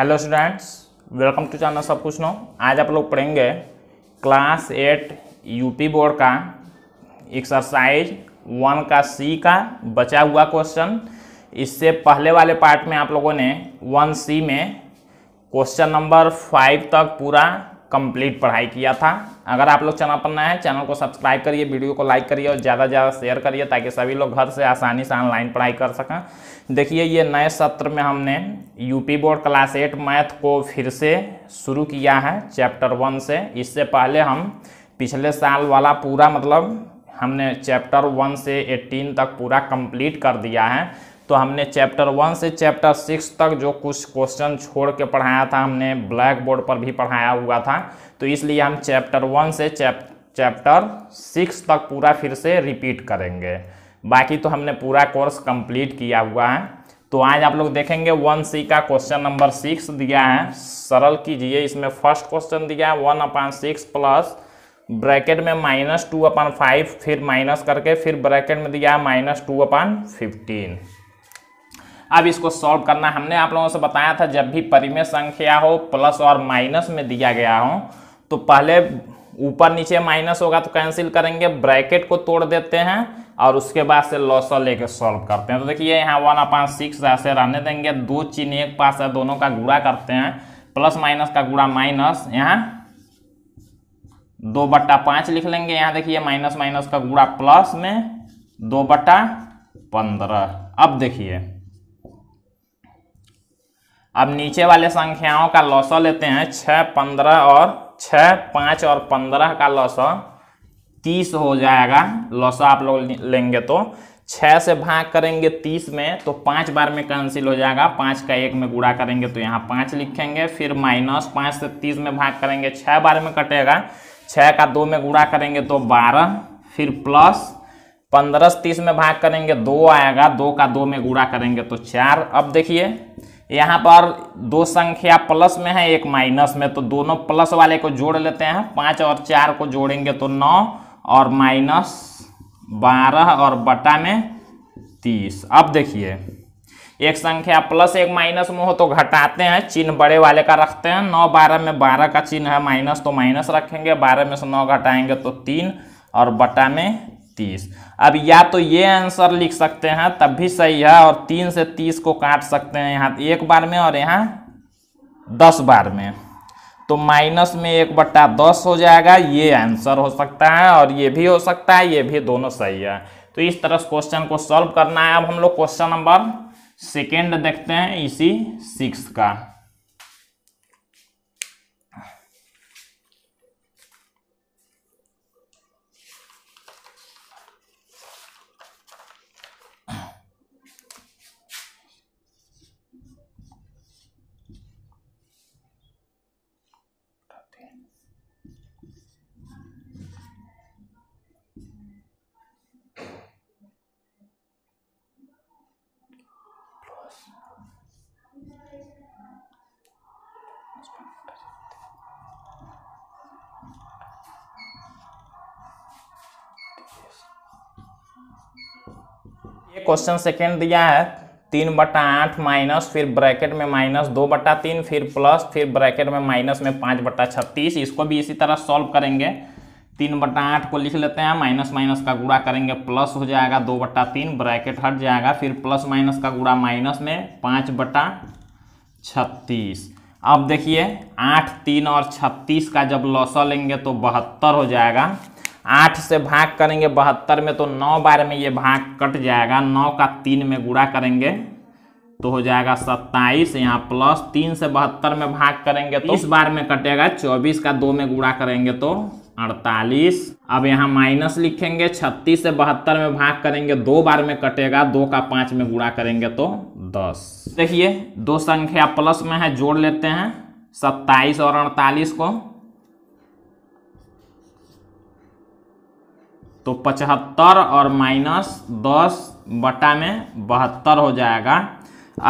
hello students welcome to channel सब कुछ नो आज आप लोग पढ़ेंगे क्लास एट यूपी बोर्ड का एक्सरसाइज वन का सी का बचा हुआ क्वेश्चन इससे पहले वाले पार्ट में आप लोगों ने वन सी में क्वेश्चन नंबर फाइव तक पूरा कंप्लीट पढ़ाई किया था अगर आप लोग चैनल पर नए हैं चैनल को सब्सक्राइब करिए वीडियो को लाइक करिए और ज़्यादा से ज़्यादा शेयर करिए ताकि सभी लोग घर से आसानी से ऑनलाइन पढ़ाई कर सकें देखिए ये नए सत्र में हमने UP board class eight math को फिर से शुरू किया है चैप्टर वन से इससे पहले हम पिछले साल वाला पूरा मतलब हमने चैप्टर वन से एट्टीन तक पूरा कंप्लीट कर दिया है तो हमने चैप्टर वन से चैप्टर सिक्स तक जो कुछ क्वेश्चन छोड़ के पढ़ाया था हमने ब्लैक बोर्ड पर भी पढ़ाया हुआ था तो इसलिए हम चैप्टर वन से चैप चैप्टर सिक्स तक पूरा फिर से रिपीट करेंगे बाकी तो हमने पूरा कोर्स कंप्लीट किया हुआ है तो आज आप लोग देखेंगे वन सी का क्वेश्चन नंबर सिक्स दिया है सरल कीजिए इसमें फर्स्ट क्वेश्चन दिया है one upon six plus bracket में माइनस टू अपान फाइव फिर माइनस करके फिर ब्रैकेट में दिया है माइनस टू अपान फिफ्टीन अब इसको सॉल्व करना हमने आप लोगों से बताया था जब भी परिमेय संख्या हो प्लस और माइनस में दिया गया हो तो पहले ऊपर नीचे माइनस होगा तो कैंसिल करेंगे ब्रैकेट को तोड़ देते हैं और उसके बाद से लॉसा लेके सॉल्व करते हैं तो देखिए यहाँ वन अपान सिक्स ऐसे रहने देंगे दो चीनी एक पास है दोनों का गुड़ा करते हैं प्लस माइनस का गुड़ा माइनस यहाँ दो बट्टा पाँच लिख लेंगे यहाँ देखिए माइनस माइनस का गुड़ा प्लस में दो बट्टा पंद्रह अब देखिए अब नीचे वाले संख्याओं का लौसा लेते हैं छः पंद्रह और छः पाँच और पंद्रह का लौसा तीस हो जाएगा लौसा आप लोग लेंगे तो छः से भाग करेंगे तीस में तो पाँच बार में कैंसिल हो जाएगा पाँच का एक में गुड़ा करेंगे तो यहाँ पाँच लिखेंगे फिर माइनस पाँच से तीस में भाग करेंगे छः बार में कटेगा छः का दो में गुड़ा करेंगे तो बारह फिर प्लस पंद्रह से तीस में भाग करेंगे दो आएगा दो का दो में गुड़ा करेंगे तो चार अब देखिए यहाँ पर दो संख्या प्लस में है एक माइनस में तो दोनों प्लस वाले को जोड़ लेते हैं पाँच और चार को जोड़ेंगे तो नौ और माइनस बारह और बटा में तीस अब देखिए एक संख्या प्लस एक माइनस में हो तो घटाते हैं चिन्ह बड़े वाले का रखते हैं नौ बारह में बारह का चिन्ह है माइनस तो माइनस रखेंगे बारह में से नौ घटाएंगे तो तीन और बटा में तीस अब या तो ये आंसर लिख सकते हैं तब भी सही है और तीन से तीस को काट सकते हैं यहाँ एक बार में और यहाँ दस बार में तो माइनस में एक बट्टा दस हो जाएगा ये आंसर हो सकता है और ये भी हो सकता है ये भी दोनों सही है तो इस तरह से क्वेश्चन को सॉल्व करना है अब हम लोग क्वेश्चन नंबर सेकेंड देखते हैं इसी सिक्स का ये क्वेश्चन सेकेंड दिया है तीन बटा आठ माइनस फिर ब्रैकेट में माइनस दो बटा तीन फिर प्लस फिर ब्रैकेट में माइनस में पाँच बटा छत्तीस इसको भी इसी तरह सॉल्व करेंगे तीन बटा आठ को लिख लेते हैं माइनस माइनस का गुड़ा करेंगे प्लस हो जाएगा दो बटा तीन ब्रैकेट हट जाएगा फिर प्लस माइनस का गुड़ा माइनस में पाँच बटा छत्तीस अब देखिए आठ तीन और छत्तीस का जब लॉस लेंगे तो बहत्तर हो जाएगा आठ से भाग करेंगे बहत्तर में तो नौ बार में ये भाग कट जाएगा नौ का तीन में गुड़ा करेंगे तो हो जाएगा सत्ताईस यहाँ प्लस तीन से बहत्तर में भाग करेंगे तो इस बार में कटेगा चौबीस का दो में गुड़ा करेंगे तो अड़तालीस अब यहाँ माइनस लिखेंगे छत्तीस से बहत्तर में भाग करेंगे दो बार में कटेगा दो का पाँच में गुड़ा करेंगे तो दस देखिए दो संख्या प्लस में है जोड़ लेते हैं सत्ताईस और अड़तालीस को तो पचहत्तर और माइनस दस बटा में बहत्तर हो जाएगा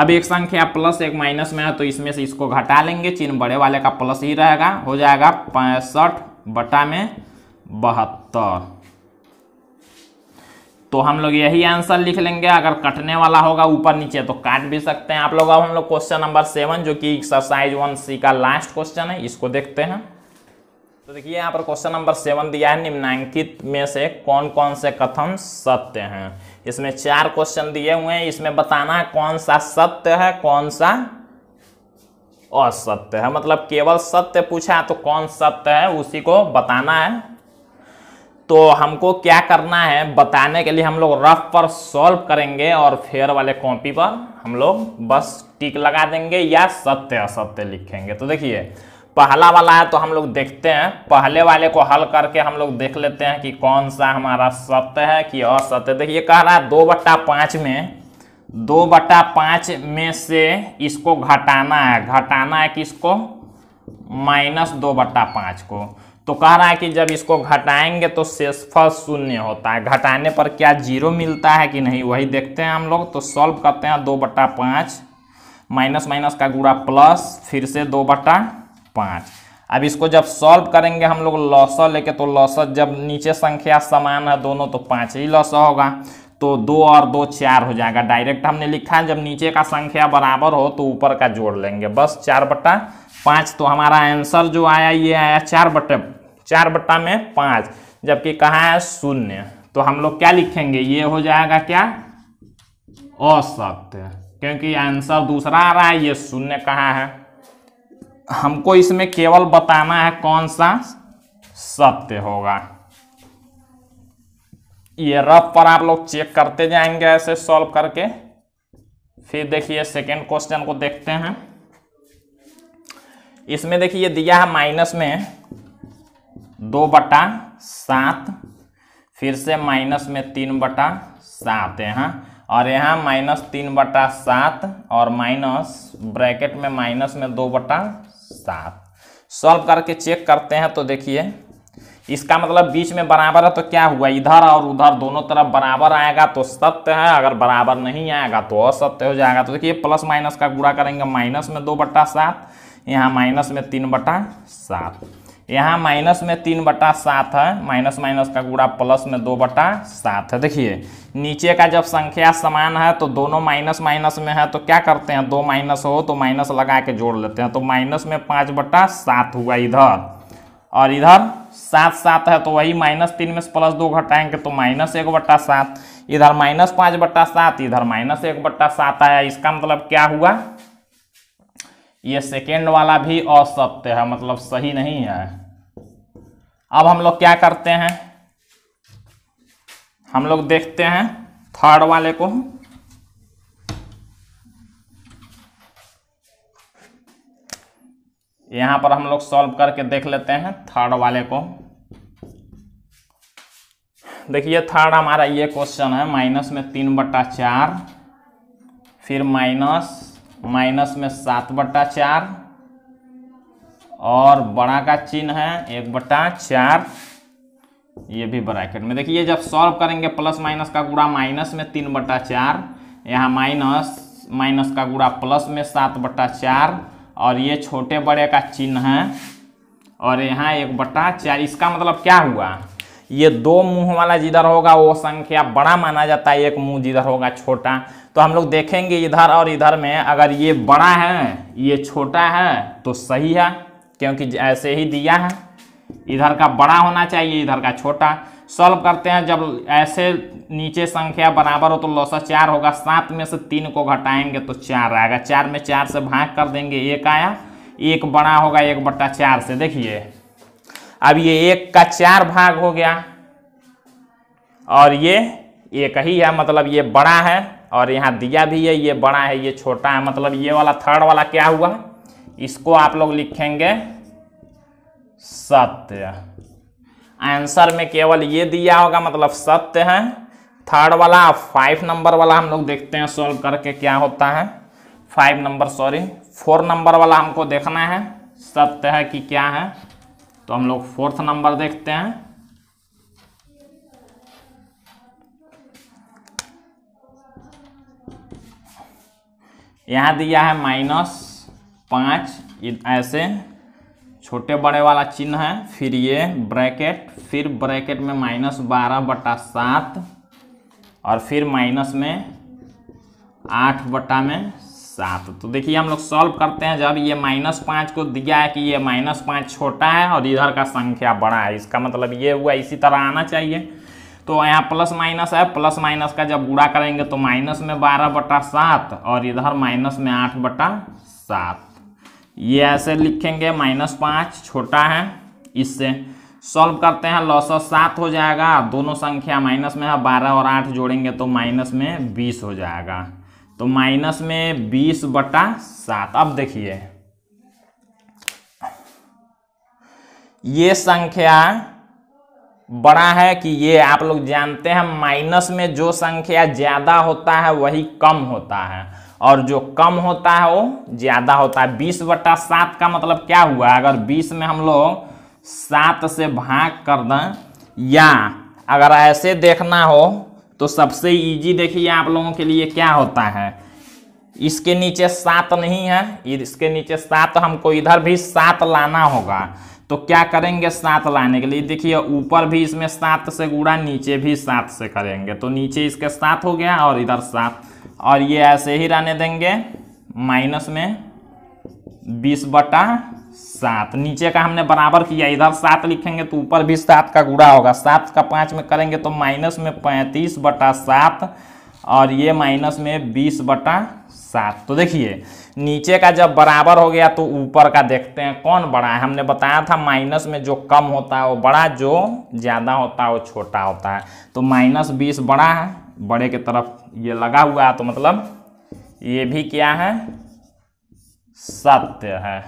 अब एक संख्या प्लस एक माइनस में है तो इसमें से इसको घटा लेंगे चिन्ह बड़े वाले का प्लस ही रहेगा हो जाएगा पैंसठ बटा में बहत्तर तो हम लोग यही आंसर लिख लेंगे अगर कटने वाला होगा ऊपर नीचे तो काट भी सकते हैं आप लोग अब हम लोग क्वेश्चन नंबर सेवन जो कि एक्सरसाइज वन सी का लास्ट क्वेश्चन है इसको देखते हैं तो देखिए यहाँ पर क्वेश्चन नंबर सेवन दिया है निम्नांकित में से कौन कौन से कथन सत्य हैं इसमें चार क्वेश्चन दिए हुए हैं इसमें बताना है कौन सा सत्य है कौन सा असत्य है मतलब केवल सत्य पूछा तो कौन सत्य है उसी को बताना है तो हमको क्या करना है बताने के लिए हम लोग रफ पर सॉल्व करेंगे और फेयर वाले कॉपी पर हम लोग बस टिक लगा देंगे या सत्य असत्य लिखेंगे तो देखिए पहला वाला है तो हम लोग देखते हैं पहले वाले को हल करके हम लोग देख लेते हैं कि कौन सा हमारा सत्य है कि असत्य देखिए कह रहा है दो बट्टा पाँच में दो बट्टा पाँच में से इसको घटाना है घटाना है किसको माइनस दो बट्टा पाँच को तो कह रहा है कि जब इसको घटाएंगे तो शेषफल शून्य होता है घटाने पर क्या जीरो मिलता है कि नहीं वही देखते हैं हम लोग तो सॉल्व करते हैं दो बट्टा पाँच माइनस माइनस का गुड़ा प्लस फिर से दो बट्टा पाँच अब इसको जब सॉल्व करेंगे हम लोग लौसा लेके तो लौसा जब नीचे संख्या समान है दोनों तो पाँच ही लौसा होगा तो दो और दो चार हो जाएगा डायरेक्ट हमने लिखा है जब नीचे का संख्या बराबर हो तो ऊपर का जोड़ लेंगे बस चार बट्टा पाँच तो हमारा आंसर जो आया ये आया चार बट्टे चार बट्टा में पाँच जबकि कहाँ है शून्य तो हम लोग क्या लिखेंगे ये हो जाएगा क्या असत्य क्योंकि आंसर दूसरा आ रहा है ये शून्य कहाँ है हमको इसमें केवल बताना है कौन सा सत्य होगा ये रफ पर आप लोग चेक करते जाएंगे ऐसे सॉल्व करके फिर देखिए सेकेंड क्वेश्चन को देखते हैं इसमें देखिए दिया है माइनस में दो बटा सात फिर से माइनस में तीन बटा सात यहाँ और यहाँ माइनस तीन बटा सात और माइनस ब्रैकेट में माइनस में दो बटा सात सॉल्व करके चेक करते हैं तो देखिए इसका मतलब बीच में बराबर है तो क्या हुआ इधर और उधर दोनों तरफ बराबर आएगा तो सत्य है अगर बराबर नहीं आएगा तो असत्य हो जाएगा तो देखिए प्लस माइनस का गुणा करेंगे माइनस में दो बट्टा सात यहाँ माइनस में तीन बट्टा सात यहाँ माइनस में तीन बटा सात है माइनस माइनस का गुड़ा प्लस में दो बटा सात है देखिए नीचे का जब संख्या समान है तो दोनों माइनस माइनस में है तो क्या करते हैं दो माइनस हो तो माइनस लगा के जोड़ लेते हैं तो माइनस में पाँच बटा सात हुआ इधर और इधर सात सात है तो वही माइनस तीन में से प्लस दो घटाएंगे तो माइनस एक बट्टा सात इधर माइनस पाँच बट्टा सात इधर माइनस एक बट्टा सात आया इसका मतलब क्या हुआ ये सेकेंड वाला भी असत्य है मतलब सही नहीं है अब हम लोग क्या करते हैं हम लोग देखते हैं थर्ड वाले को यहां पर हम लोग सॉल्व करके देख लेते हैं थर्ड वाले को देखिए थर्ड हमारा ये क्वेश्चन है माइनस में तीन बट्टा चार फिर माइनस माइनस में सात बट्टा चार और बड़ा का चिन्ह है एक बट्टा चार ये भी ब्रैकेट में देखिए जब सॉल्व करेंगे प्लस माइनस का गुड़ा माइनस में तीन बट्टा चार यहाँ माइनस माइनस का गुड़ा प्लस में सात बट्टा चार और ये छोटे बड़े का चिन्ह है और यहाँ एक बट्टा चार इसका मतलब क्या हुआ ये दो मुंह वाला जिधर होगा वो संख्या बड़ा माना जाता है एक मुंह जिधर होगा छोटा तो हम लोग देखेंगे इधर और इधर में अगर ये बड़ा है ये छोटा है तो सही है क्योंकि ऐसे ही दिया है इधर का बड़ा होना चाहिए इधर का छोटा सॉल्व करते हैं जब ऐसे नीचे संख्या बराबर हो तो लौसा चार होगा सात में से तीन को घटाएंगे तो चार आएगा चार में चार से भाग कर देंगे एक आया एक बड़ा होगा एक बट्टा चार से देखिए अब ये एक का चार भाग हो गया और ये एक ही है मतलब ये बड़ा है और यहाँ दिया भी है ये बड़ा है ये छोटा है मतलब ये वाला थर्ड वाला क्या हुआ इसको आप लोग लिखेंगे सत्य आंसर में केवल ये दिया होगा मतलब सत्य है थर्ड वाला फाइव नंबर वाला हम लोग देखते हैं सॉल्व करके क्या होता है five number sorry four number वाला हमको देखना है सत्य है कि क्या है तो हम लोग फोर्थ नंबर देखते हैं यहां दिया है माइनस पांच ऐसे छोटे बड़े वाला चिन्ह है फिर ये ब्रैकेट फिर ब्रैकेट में माइनस बारह बटा सात और फिर माइनस में आठ बटा में सात तो देखिए हम लोग सॉल्व करते हैं जब ये माइनस पाँच को दिया है कि ये माइनस पाँच छोटा है और इधर का संख्या बड़ा है इसका मतलब ये हुआ इसी तरह आना चाहिए तो यहाँ प्लस माइनस है प्लस माइनस का जब गुड़ा करेंगे तो माइनस में बारह बटा सात और इधर माइनस में आठ बटा सात ये ऐसे लिखेंगे माइनस पाँच छोटा है इससे सॉल्व करते हैं लॉस सात हो जाएगा दोनों संख्या माइनस में है बारह और आठ जोड़ेंगे तो माइनस में बीस हो जाएगा तो माइनस में बीस बटा सात अब देखिए ये संख्या बड़ा है कि ये आप लोग जानते हैं माइनस में जो संख्या ज़्यादा होता है वही कम होता है और जो कम होता है वो ज़्यादा होता है बीस बटा सात का मतलब क्या हुआ अगर बीस में हम लोग सात से भाग कर दें या अगर ऐसे देखना हो तो सबसे इजी देखिए आप लोगों के लिए क्या होता है इसके नीचे सात नहीं है इसके नीचे सात हमको इधर भी सात लाना होगा तो क्या करेंगे सात लाने के लिए देखिए ऊपर भी इसमें सात से गुड़ा नीचे भी सात से करेंगे तो नीचे इसके सात हो गया और इधर सात और ये ऐसे ही रहने देंगे माइनस में बीस बटा सात नीचे का हमने बराबर किया इधर सात लिखेंगे तो ऊपर भी सात का गुड़ा होगा सात का पाँच में करेंगे तो माइनस में पैंतीस बटा सात और ये माइनस में बीस बटा सात तो देखिए नीचे का जब बराबर हो गया तो ऊपर का देखते हैं कौन बड़ा है हमने बताया था माइनस में जो कम होता है वो बड़ा जो ज़्यादा होता है वो छोटा होता है तो माइनस बीस बड़ा है बड़े की तरफ ये लगा हुआ है तो मतलब ये भी क्या है सत्य है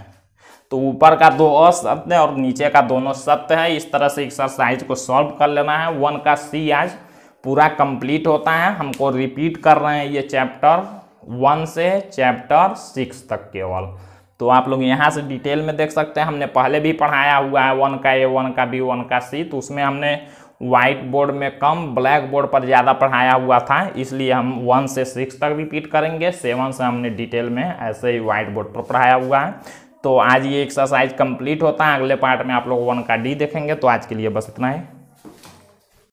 तो ऊपर का दो असत्य है और नीचे का दोनों सत्य है इस तरह से एक्सरसाइज को सॉल्व कर लेना है वन का सी आज पूरा कंप्लीट होता है हमको रिपीट कर रहे हैं ये चैप्टर वन से चैप्टर सिक्स तक केवल तो आप लोग यहाँ से डिटेल में देख सकते हैं हमने पहले भी पढ़ाया हुआ है वन का ए वन का बी वन का सी तो उसमें हमने व्हाइट बोर्ड में कम ब्लैक बोर्ड पर ज़्यादा पढ़ाया हुआ था इसलिए हम वन से सिक्स तक रिपीट करेंगे सेवन से हमने डिटेल में ऐसे ही व्हाइट बोर्ड पर पढ़ाया हुआ है तो आज ये एक्सरसाइज कंप्लीट होता है अगले पार्ट में आप लोग वन का डी देखेंगे तो आज के लिए बस इतना है